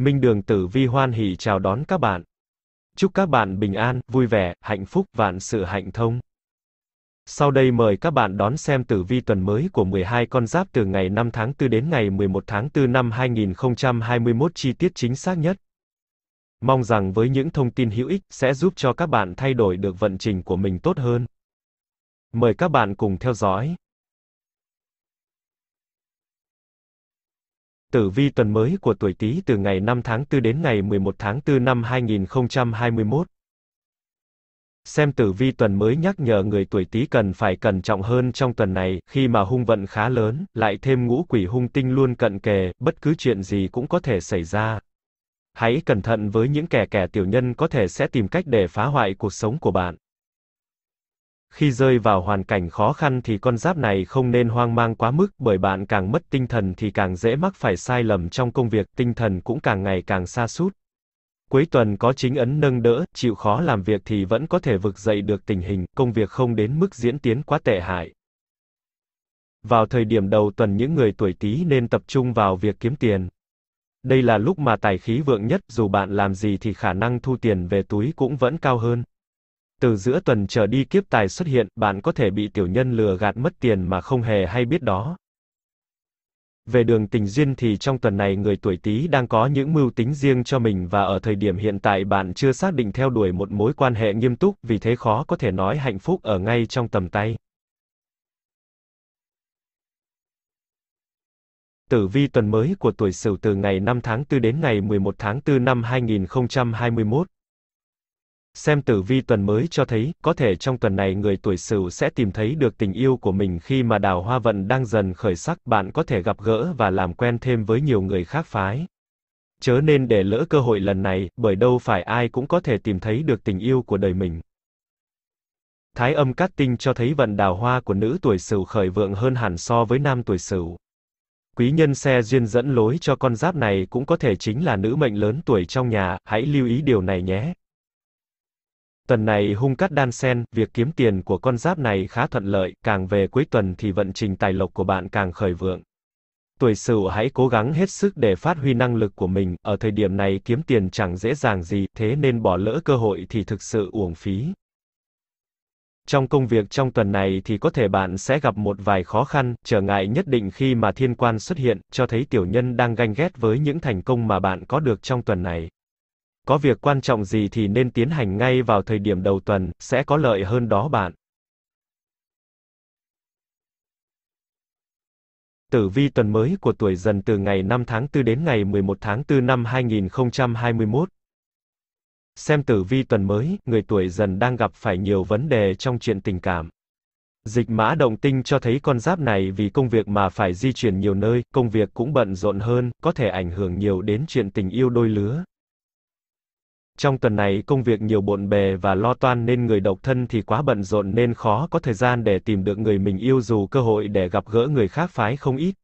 Minh Đường Tử Vi hoan hỷ chào đón các bạn. Chúc các bạn bình an, vui vẻ, hạnh phúc, vạn sự hạnh thông. Sau đây mời các bạn đón xem tử vi tuần mới của 12 con giáp từ ngày 5 tháng 4 đến ngày 11 tháng 4 năm 2021 chi tiết chính xác nhất. Mong rằng với những thông tin hữu ích sẽ giúp cho các bạn thay đổi được vận trình của mình tốt hơn. Mời các bạn cùng theo dõi. Tử vi tuần mới của tuổi Tý từ ngày 5 tháng 4 đến ngày 11 tháng 4 năm 2021. Xem tử vi tuần mới nhắc nhở người tuổi Tý cần phải cẩn trọng hơn trong tuần này, khi mà hung vận khá lớn, lại thêm ngũ quỷ hung tinh luôn cận kề, bất cứ chuyện gì cũng có thể xảy ra. Hãy cẩn thận với những kẻ kẻ tiểu nhân có thể sẽ tìm cách để phá hoại cuộc sống của bạn khi rơi vào hoàn cảnh khó khăn thì con giáp này không nên hoang mang quá mức, bởi bạn càng mất tinh thần thì càng dễ mắc phải sai lầm trong công việc, tinh thần cũng càng ngày càng xa sút. Cuối tuần có chính ấn nâng đỡ, chịu khó làm việc thì vẫn có thể vực dậy được tình hình, công việc không đến mức diễn tiến quá tệ hại. Vào thời điểm đầu tuần những người tuổi Tý nên tập trung vào việc kiếm tiền. Đây là lúc mà tài khí vượng nhất, dù bạn làm gì thì khả năng thu tiền về túi cũng vẫn cao hơn. Từ giữa tuần trở đi kiếp tài xuất hiện, bạn có thể bị tiểu nhân lừa gạt mất tiền mà không hề hay biết đó. Về đường tình duyên thì trong tuần này người tuổi Tý đang có những mưu tính riêng cho mình và ở thời điểm hiện tại bạn chưa xác định theo đuổi một mối quan hệ nghiêm túc, vì thế khó có thể nói hạnh phúc ở ngay trong tầm tay. Tử vi tuần mới của tuổi Sửu từ ngày 5 tháng 4 đến ngày 11 tháng 4 năm 2021 Xem tử vi tuần mới cho thấy, có thể trong tuần này người tuổi Sửu sẽ tìm thấy được tình yêu của mình khi mà đào hoa vận đang dần khởi sắc, bạn có thể gặp gỡ và làm quen thêm với nhiều người khác phái. Chớ nên để lỡ cơ hội lần này, bởi đâu phải ai cũng có thể tìm thấy được tình yêu của đời mình. Thái âm cát tinh cho thấy vận đào hoa của nữ tuổi Sửu khởi vượng hơn hẳn so với nam tuổi Sửu. Quý nhân xe duyên dẫn lối cho con giáp này cũng có thể chính là nữ mệnh lớn tuổi trong nhà, hãy lưu ý điều này nhé. Tuần này hung cắt đan sen, việc kiếm tiền của con giáp này khá thuận lợi, càng về cuối tuần thì vận trình tài lộc của bạn càng khởi vượng. Tuổi Sửu hãy cố gắng hết sức để phát huy năng lực của mình, ở thời điểm này kiếm tiền chẳng dễ dàng gì, thế nên bỏ lỡ cơ hội thì thực sự uổng phí. Trong công việc trong tuần này thì có thể bạn sẽ gặp một vài khó khăn, trở ngại nhất định khi mà thiên quan xuất hiện, cho thấy tiểu nhân đang ganh ghét với những thành công mà bạn có được trong tuần này. Có việc quan trọng gì thì nên tiến hành ngay vào thời điểm đầu tuần, sẽ có lợi hơn đó bạn. Tử vi tuần mới của tuổi dần từ ngày 5 tháng 4 đến ngày 11 tháng 4 năm 2021. Xem tử vi tuần mới, người tuổi dần đang gặp phải nhiều vấn đề trong chuyện tình cảm. Dịch mã động tinh cho thấy con giáp này vì công việc mà phải di chuyển nhiều nơi, công việc cũng bận rộn hơn, có thể ảnh hưởng nhiều đến chuyện tình yêu đôi lứa, trong tuần này công việc nhiều bộn bề và lo toan nên người độc thân thì quá bận rộn nên khó có thời gian để tìm được người mình yêu dù cơ hội để gặp gỡ người khác phái không ít.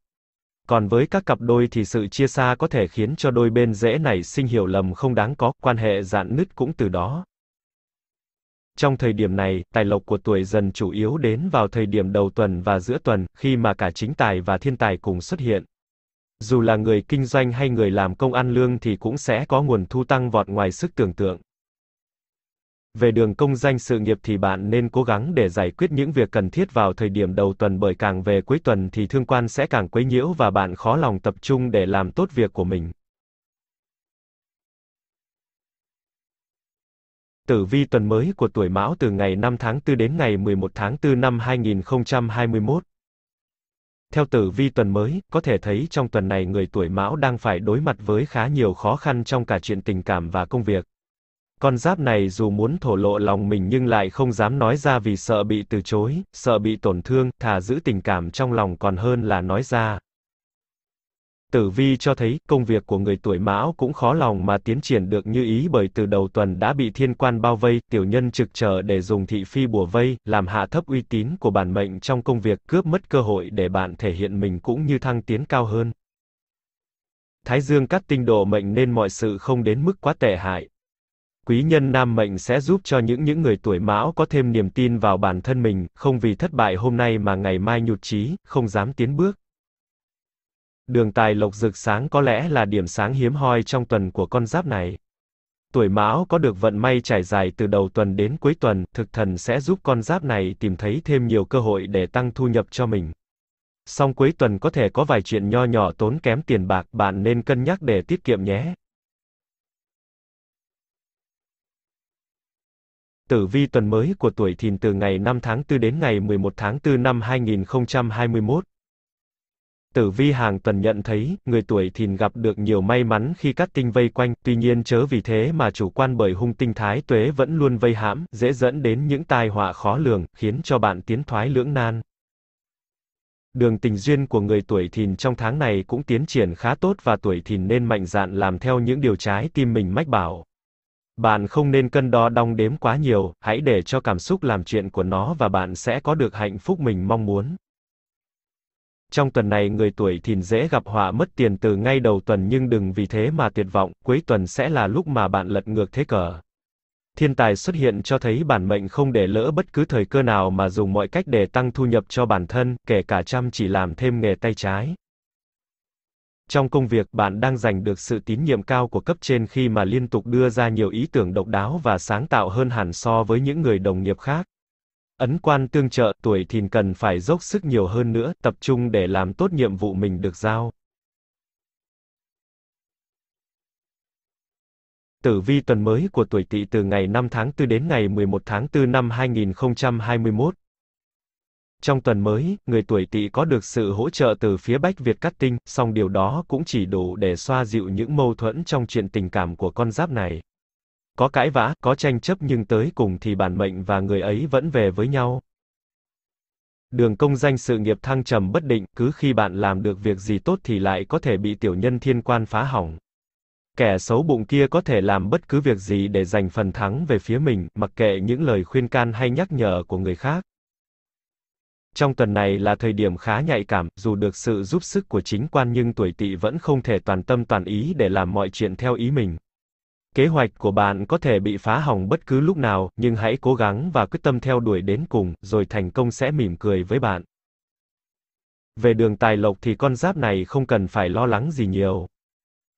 Còn với các cặp đôi thì sự chia xa có thể khiến cho đôi bên dễ nảy sinh hiểu lầm không đáng có, quan hệ dạn nứt cũng từ đó. Trong thời điểm này, tài lộc của tuổi dần chủ yếu đến vào thời điểm đầu tuần và giữa tuần, khi mà cả chính tài và thiên tài cùng xuất hiện. Dù là người kinh doanh hay người làm công ăn lương thì cũng sẽ có nguồn thu tăng vọt ngoài sức tưởng tượng. Về đường công danh sự nghiệp thì bạn nên cố gắng để giải quyết những việc cần thiết vào thời điểm đầu tuần bởi càng về cuối tuần thì thương quan sẽ càng quấy nhiễu và bạn khó lòng tập trung để làm tốt việc của mình. Tử vi tuần mới của tuổi Mão từ ngày 5 tháng 4 đến ngày 11 tháng 4 năm 2021 theo tử vi tuần mới, có thể thấy trong tuần này người tuổi Mão đang phải đối mặt với khá nhiều khó khăn trong cả chuyện tình cảm và công việc. Con giáp này dù muốn thổ lộ lòng mình nhưng lại không dám nói ra vì sợ bị từ chối, sợ bị tổn thương, thà giữ tình cảm trong lòng còn hơn là nói ra. Tử Vi cho thấy, công việc của người tuổi Mão cũng khó lòng mà tiến triển được như ý bởi từ đầu tuần đã bị thiên quan bao vây, tiểu nhân trực chờ để dùng thị phi bùa vây, làm hạ thấp uy tín của bản mệnh trong công việc, cướp mất cơ hội để bạn thể hiện mình cũng như thăng tiến cao hơn. Thái Dương cắt tinh độ mệnh nên mọi sự không đến mức quá tệ hại. Quý nhân nam mệnh sẽ giúp cho những những người tuổi Mão có thêm niềm tin vào bản thân mình, không vì thất bại hôm nay mà ngày mai nhụt chí, không dám tiến bước. Đường tài lộc rực sáng có lẽ là điểm sáng hiếm hoi trong tuần của con giáp này. Tuổi mão có được vận may trải dài từ đầu tuần đến cuối tuần, thực thần sẽ giúp con giáp này tìm thấy thêm nhiều cơ hội để tăng thu nhập cho mình. Song cuối tuần có thể có vài chuyện nho nhỏ tốn kém tiền bạc, bạn nên cân nhắc để tiết kiệm nhé. Tử vi tuần mới của tuổi thìn từ ngày 5 tháng 4 đến ngày 11 tháng 4 năm 2021 Tử vi hàng tuần nhận thấy, người tuổi thìn gặp được nhiều may mắn khi các tinh vây quanh, tuy nhiên chớ vì thế mà chủ quan bởi hung tinh thái tuế vẫn luôn vây hãm, dễ dẫn đến những tai họa khó lường, khiến cho bạn tiến thoái lưỡng nan. Đường tình duyên của người tuổi thìn trong tháng này cũng tiến triển khá tốt và tuổi thìn nên mạnh dạn làm theo những điều trái tim mình mách bảo. Bạn không nên cân đo đong đếm quá nhiều, hãy để cho cảm xúc làm chuyện của nó và bạn sẽ có được hạnh phúc mình mong muốn trong tuần này người tuổi thìn dễ gặp họa mất tiền từ ngay đầu tuần nhưng đừng vì thế mà tuyệt vọng, cuối tuần sẽ là lúc mà bạn lật ngược thế cờ. Thiên tài xuất hiện cho thấy bản mệnh không để lỡ bất cứ thời cơ nào mà dùng mọi cách để tăng thu nhập cho bản thân, kể cả chăm chỉ làm thêm nghề tay trái. Trong công việc, bạn đang giành được sự tín nhiệm cao của cấp trên khi mà liên tục đưa ra nhiều ý tưởng độc đáo và sáng tạo hơn hẳn so với những người đồng nghiệp khác. Ấn quan tương trợ, tuổi thìn cần phải dốc sức nhiều hơn nữa, tập trung để làm tốt nhiệm vụ mình được giao. Tử vi tuần mới của tuổi Tỵ từ ngày 5 tháng 4 đến ngày 11 tháng 4 năm 2021. Trong tuần mới, người tuổi Tỵ có được sự hỗ trợ từ phía Bách Việt Cát Tinh, song điều đó cũng chỉ đủ để xoa dịu những mâu thuẫn trong chuyện tình cảm của con giáp này. Có cãi vã, có tranh chấp nhưng tới cùng thì bản mệnh và người ấy vẫn về với nhau. Đường công danh sự nghiệp thăng trầm bất định, cứ khi bạn làm được việc gì tốt thì lại có thể bị tiểu nhân thiên quan phá hỏng. Kẻ xấu bụng kia có thể làm bất cứ việc gì để giành phần thắng về phía mình, mặc kệ những lời khuyên can hay nhắc nhở của người khác. Trong tuần này là thời điểm khá nhạy cảm, dù được sự giúp sức của chính quan nhưng tuổi tỵ vẫn không thể toàn tâm toàn ý để làm mọi chuyện theo ý mình. Kế hoạch của bạn có thể bị phá hỏng bất cứ lúc nào, nhưng hãy cố gắng và quyết tâm theo đuổi đến cùng, rồi thành công sẽ mỉm cười với bạn. Về đường tài lộc thì con giáp này không cần phải lo lắng gì nhiều.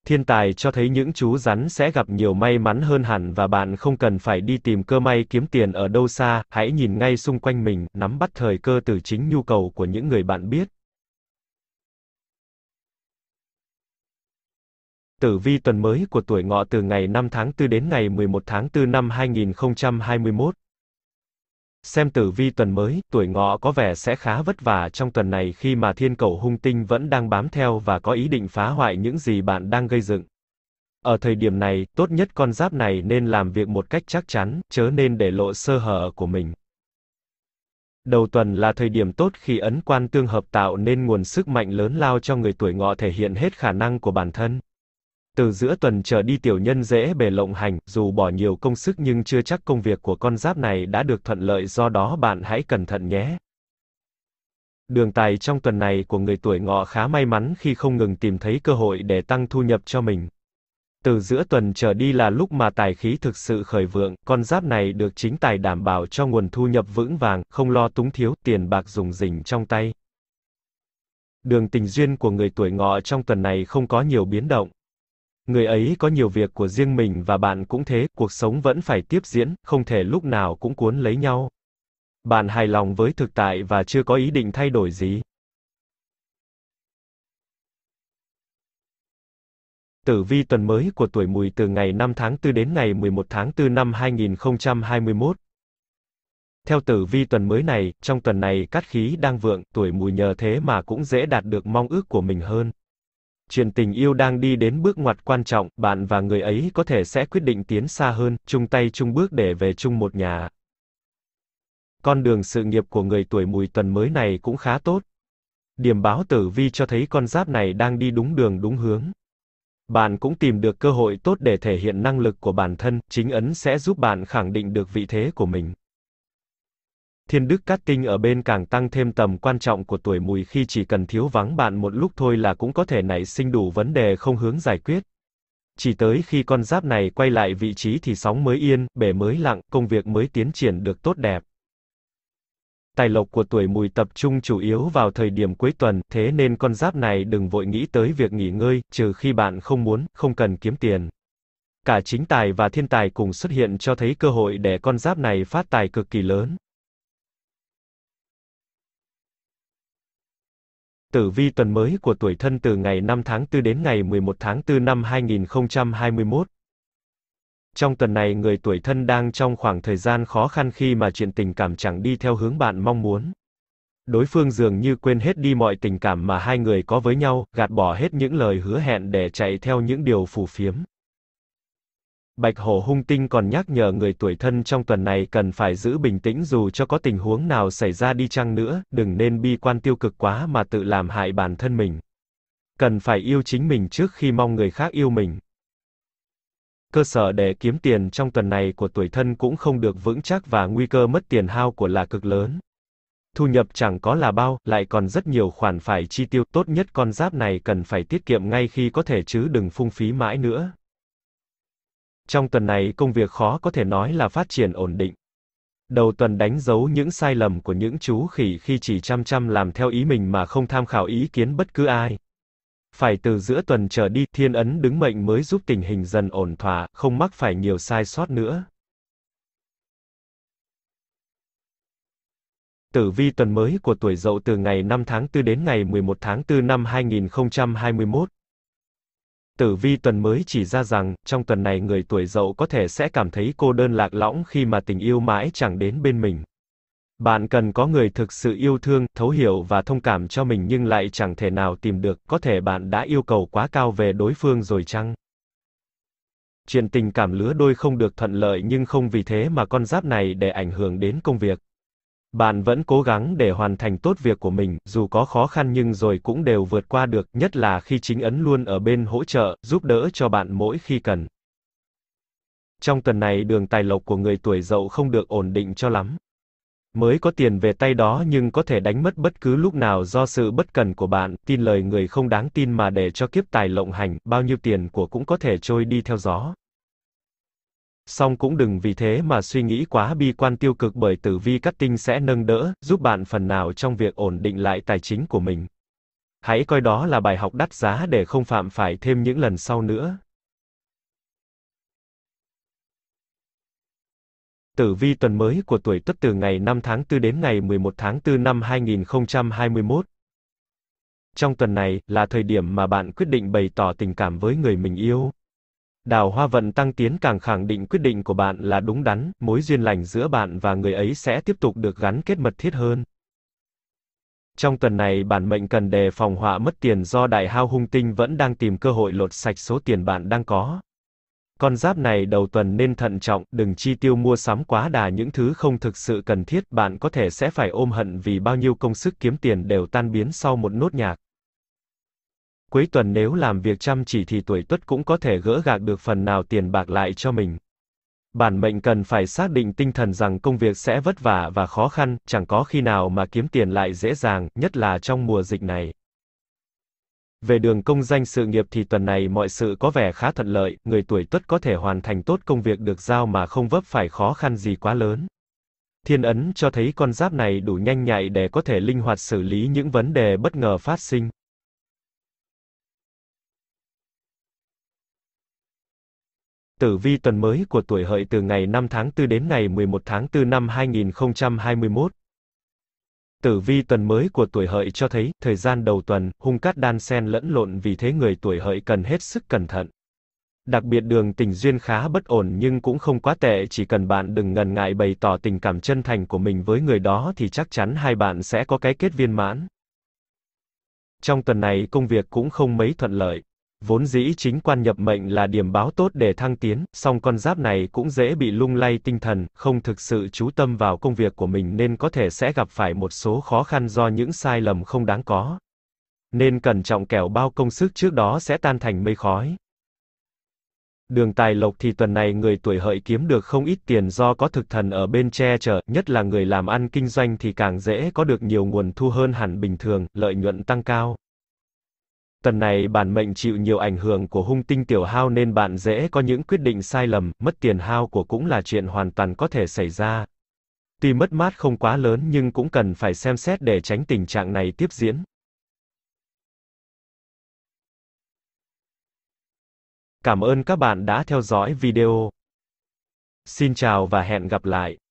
Thiên tài cho thấy những chú rắn sẽ gặp nhiều may mắn hơn hẳn và bạn không cần phải đi tìm cơ may kiếm tiền ở đâu xa, hãy nhìn ngay xung quanh mình, nắm bắt thời cơ từ chính nhu cầu của những người bạn biết. Tử vi tuần mới của tuổi ngọ từ ngày 5 tháng 4 đến ngày 11 tháng 4 năm 2021. Xem tử vi tuần mới, tuổi ngọ có vẻ sẽ khá vất vả trong tuần này khi mà thiên cầu hung tinh vẫn đang bám theo và có ý định phá hoại những gì bạn đang gây dựng. Ở thời điểm này, tốt nhất con giáp này nên làm việc một cách chắc chắn, chớ nên để lộ sơ hở của mình. Đầu tuần là thời điểm tốt khi ấn quan tương hợp tạo nên nguồn sức mạnh lớn lao cho người tuổi ngọ thể hiện hết khả năng của bản thân. Từ giữa tuần trở đi tiểu nhân dễ bề lộng hành, dù bỏ nhiều công sức nhưng chưa chắc công việc của con giáp này đã được thuận lợi do đó bạn hãy cẩn thận nhé. Đường tài trong tuần này của người tuổi ngọ khá may mắn khi không ngừng tìm thấy cơ hội để tăng thu nhập cho mình. Từ giữa tuần trở đi là lúc mà tài khí thực sự khởi vượng, con giáp này được chính tài đảm bảo cho nguồn thu nhập vững vàng, không lo túng thiếu, tiền bạc dùng rỉnh trong tay. Đường tình duyên của người tuổi ngọ trong tuần này không có nhiều biến động người ấy có nhiều việc của riêng mình và bạn cũng thế, cuộc sống vẫn phải tiếp diễn, không thể lúc nào cũng cuốn lấy nhau. Bạn hài lòng với thực tại và chưa có ý định thay đổi gì. Tử vi tuần mới của tuổi mùi từ ngày 5 tháng 4 đến ngày 11 tháng 4 năm 2021. Theo tử vi tuần mới này, trong tuần này cát khí đang vượng, tuổi mùi nhờ thế mà cũng dễ đạt được mong ước của mình hơn chuyện tình yêu đang đi đến bước ngoặt quan trọng, bạn và người ấy có thể sẽ quyết định tiến xa hơn, chung tay chung bước để về chung một nhà. Con đường sự nghiệp của người tuổi mùi tuần mới này cũng khá tốt. Điểm báo tử vi cho thấy con giáp này đang đi đúng đường đúng hướng. Bạn cũng tìm được cơ hội tốt để thể hiện năng lực của bản thân, chính ấn sẽ giúp bạn khẳng định được vị thế của mình. Thiên đức cát tinh ở bên càng tăng thêm tầm quan trọng của tuổi mùi khi chỉ cần thiếu vắng bạn một lúc thôi là cũng có thể nảy sinh đủ vấn đề không hướng giải quyết. Chỉ tới khi con giáp này quay lại vị trí thì sóng mới yên, bể mới lặng, công việc mới tiến triển được tốt đẹp. Tài lộc của tuổi mùi tập trung chủ yếu vào thời điểm cuối tuần, thế nên con giáp này đừng vội nghĩ tới việc nghỉ ngơi, trừ khi bạn không muốn, không cần kiếm tiền. Cả chính tài và thiên tài cùng xuất hiện cho thấy cơ hội để con giáp này phát tài cực kỳ lớn. Tử vi tuần mới của tuổi thân từ ngày 5 tháng 4 đến ngày 11 tháng 4 năm 2021. Trong tuần này người tuổi thân đang trong khoảng thời gian khó khăn khi mà chuyện tình cảm chẳng đi theo hướng bạn mong muốn. Đối phương dường như quên hết đi mọi tình cảm mà hai người có với nhau, gạt bỏ hết những lời hứa hẹn để chạy theo những điều phù phiếm. Bạch Hổ Hung Tinh còn nhắc nhở người tuổi thân trong tuần này cần phải giữ bình tĩnh dù cho có tình huống nào xảy ra đi chăng nữa, đừng nên bi quan tiêu cực quá mà tự làm hại bản thân mình. Cần phải yêu chính mình trước khi mong người khác yêu mình. Cơ sở để kiếm tiền trong tuần này của tuổi thân cũng không được vững chắc và nguy cơ mất tiền hao của là cực lớn. Thu nhập chẳng có là bao, lại còn rất nhiều khoản phải chi tiêu, tốt nhất con giáp này cần phải tiết kiệm ngay khi có thể chứ đừng phung phí mãi nữa. Trong tuần này công việc khó có thể nói là phát triển ổn định. Đầu tuần đánh dấu những sai lầm của những chú khỉ khi chỉ chăm chăm làm theo ý mình mà không tham khảo ý kiến bất cứ ai. Phải từ giữa tuần trở đi, thiên ấn đứng mệnh mới giúp tình hình dần ổn thỏa, không mắc phải nhiều sai sót nữa. Tử vi tuần mới của tuổi Dậu từ ngày 5 tháng 4 đến ngày 11 tháng 4 năm 2021. Tử vi tuần mới chỉ ra rằng, trong tuần này người tuổi dậu có thể sẽ cảm thấy cô đơn lạc lõng khi mà tình yêu mãi chẳng đến bên mình. Bạn cần có người thực sự yêu thương, thấu hiểu và thông cảm cho mình nhưng lại chẳng thể nào tìm được, có thể bạn đã yêu cầu quá cao về đối phương rồi chăng? Chuyện tình cảm lứa đôi không được thuận lợi nhưng không vì thế mà con giáp này để ảnh hưởng đến công việc. Bạn vẫn cố gắng để hoàn thành tốt việc của mình, dù có khó khăn nhưng rồi cũng đều vượt qua được, nhất là khi chính ấn luôn ở bên hỗ trợ, giúp đỡ cho bạn mỗi khi cần. Trong tuần này đường tài lộc của người tuổi dậu không được ổn định cho lắm. Mới có tiền về tay đó nhưng có thể đánh mất bất cứ lúc nào do sự bất cần của bạn, tin lời người không đáng tin mà để cho kiếp tài lộng hành, bao nhiêu tiền của cũng có thể trôi đi theo gió song cũng đừng vì thế mà suy nghĩ quá bi quan tiêu cực bởi tử vi cắt tinh sẽ nâng đỡ, giúp bạn phần nào trong việc ổn định lại tài chính của mình. Hãy coi đó là bài học đắt giá để không phạm phải thêm những lần sau nữa. Tử vi tuần mới của tuổi Tuất từ ngày 5 tháng 4 đến ngày 11 tháng 4 năm 2021. Trong tuần này là thời điểm mà bạn quyết định bày tỏ tình cảm với người mình yêu. Đào hoa vận tăng tiến càng khẳng định quyết định của bạn là đúng đắn, mối duyên lành giữa bạn và người ấy sẽ tiếp tục được gắn kết mật thiết hơn. Trong tuần này bản mệnh cần đề phòng họa mất tiền do đại hao hung tinh vẫn đang tìm cơ hội lột sạch số tiền bạn đang có. Con giáp này đầu tuần nên thận trọng, đừng chi tiêu mua sắm quá đà những thứ không thực sự cần thiết, bạn có thể sẽ phải ôm hận vì bao nhiêu công sức kiếm tiền đều tan biến sau một nốt nhạc. Cuối tuần nếu làm việc chăm chỉ thì tuổi tuất cũng có thể gỡ gạc được phần nào tiền bạc lại cho mình. Bản mệnh cần phải xác định tinh thần rằng công việc sẽ vất vả và khó khăn, chẳng có khi nào mà kiếm tiền lại dễ dàng, nhất là trong mùa dịch này. Về đường công danh sự nghiệp thì tuần này mọi sự có vẻ khá thuận lợi, người tuổi tuất có thể hoàn thành tốt công việc được giao mà không vấp phải khó khăn gì quá lớn. Thiên ấn cho thấy con giáp này đủ nhanh nhạy để có thể linh hoạt xử lý những vấn đề bất ngờ phát sinh. Tử vi tuần mới của tuổi hợi từ ngày 5 tháng 4 đến ngày 11 tháng 4 năm 2021. Tử vi tuần mới của tuổi hợi cho thấy, thời gian đầu tuần, hung cát đan sen lẫn lộn vì thế người tuổi hợi cần hết sức cẩn thận. Đặc biệt đường tình duyên khá bất ổn nhưng cũng không quá tệ chỉ cần bạn đừng ngần ngại bày tỏ tình cảm chân thành của mình với người đó thì chắc chắn hai bạn sẽ có cái kết viên mãn. Trong tuần này công việc cũng không mấy thuận lợi. Vốn dĩ chính quan nhập mệnh là điểm báo tốt để thăng tiến, song con giáp này cũng dễ bị lung lay tinh thần, không thực sự chú tâm vào công việc của mình nên có thể sẽ gặp phải một số khó khăn do những sai lầm không đáng có. Nên cẩn trọng kẻo bao công sức trước đó sẽ tan thành mây khói. Đường tài lộc thì tuần này người tuổi hợi kiếm được không ít tiền do có thực thần ở bên che chở, nhất là người làm ăn kinh doanh thì càng dễ có được nhiều nguồn thu hơn hẳn bình thường, lợi nhuận tăng cao. Tần này bản mệnh chịu nhiều ảnh hưởng của hung tinh tiểu hao nên bạn dễ có những quyết định sai lầm, mất tiền hao của cũng là chuyện hoàn toàn có thể xảy ra. Tuy mất mát không quá lớn nhưng cũng cần phải xem xét để tránh tình trạng này tiếp diễn. Cảm ơn các bạn đã theo dõi video. Xin chào và hẹn gặp lại.